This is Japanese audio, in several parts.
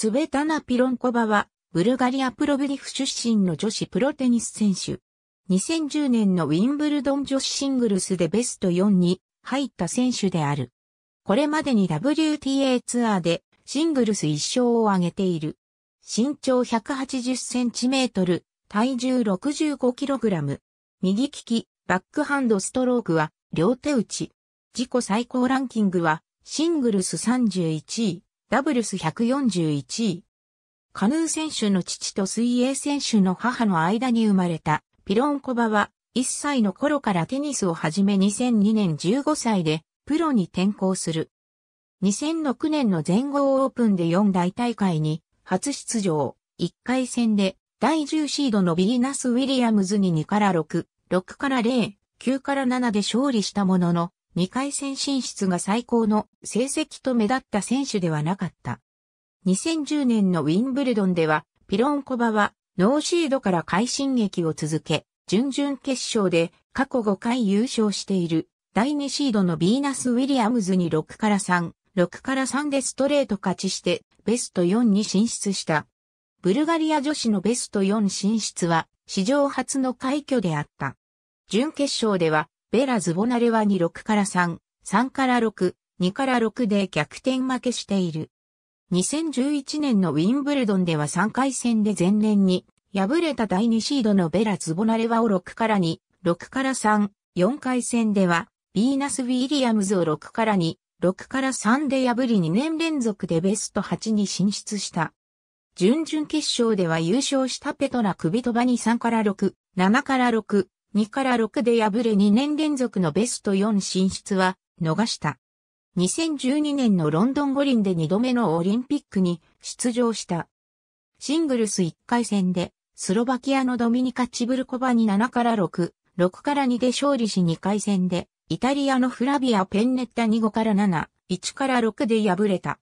ツベタナ・ピロンコバは、ブルガリア・プロブリフ出身の女子プロテニス選手。2010年のウィンブルドン女子シングルスでベスト4に入った選手である。これまでに WTA ツアーでシングルス1勝を挙げている。身長180センチメートル、体重65キログラム。右利き、バックハンドストロークは両手打ち。自己最高ランキングはシングルス31位。ダブルス141位。カヌー選手の父と水泳選手の母の間に生まれたピロンコバは1歳の頃からテニスを始め2002年15歳でプロに転向する。2006年の全豪オープンで4大大会に初出場、1回戦で第10シードのビーナス・ウィリアムズに2から6、6から0、9から7で勝利したものの、2回戦進出が最高の成績と目立った選手ではなかった。2010年のウィンブルドンでは、ピロンコバはノーシードから快進撃を続け、準々決勝で過去5回優勝している第2シードのビーナス・ウィリアムズに6から3、6から3でストレート勝ちしてベスト4に進出した。ブルガリア女子のベスト4進出は史上初の快挙であった。準決勝ではベラ・ズボナレは2、6から3、3から6、2から6で逆転負けしている。2011年のウィンブルドンでは3回戦で前年に敗れた第2シードのベラ・ズボナレワを6から2、6から3、4回戦ではビーナス・ウィリアムズを6から2、6から3で破り2年連続でベスト8に進出した。準々決勝では優勝したペトラ・クビトバに3から6、7から6、2から6で敗れ2年連続のベスト4進出は逃した。2012年のロンドン五輪で2度目のオリンピックに出場した。シングルス1回戦でスロバキアのドミニカ・チブルコバに7から6、6から2で勝利し2回戦でイタリアのフラビア・ペンネッタに5から7、1から6で敗れた。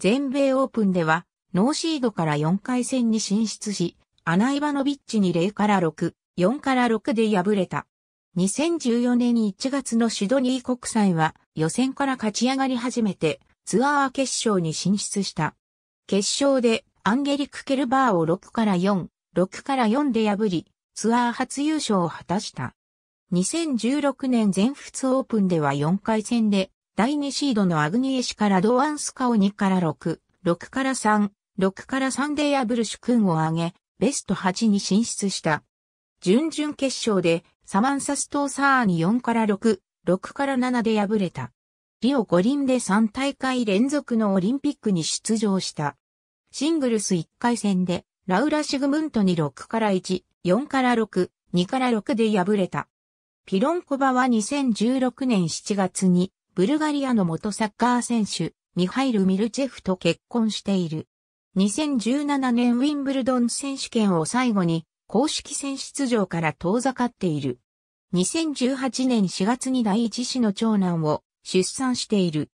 全米オープンではノーシードから4回戦に進出し、アナイバノビッチに0から6、4から6で敗れた。2014年1月のシドニー国際は予選から勝ち上がり始めてツアー決勝に進出した。決勝でアンゲリック・ケルバーを6から4、6から4で破り、ツアー初優勝を果たした。2016年全仏オープンでは4回戦で第2シードのアグニエシからドワンスカを2から6、6から3、6から3で破る主君を挙げ、ベスト8に進出した。準々決勝でサマンサストーサーに4から6、6から7で敗れた。リオ五輪で3大会連続のオリンピックに出場した。シングルス1回戦で、ラウラ・シグムントに6から1、4から6、2から6で敗れた。ピロンコバは2016年7月に、ブルガリアの元サッカー選手、ミハイル・ミルチェフと結婚している。2017年ウィンブルドン選手権を最後に、公式戦出場から遠ざかっている。2018年4月に第一子の長男を出産している。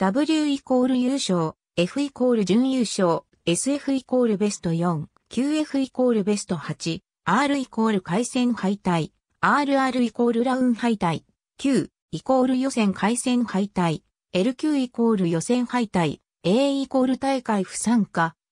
W イコール優勝、F イコール準優勝、SF イコールベスト4、QF イコールベスト8、R イコール回戦敗退、RR イコールラウン敗退、Q イコール予選回戦敗退、LQ イコール予選敗退、A イコール大会不参加、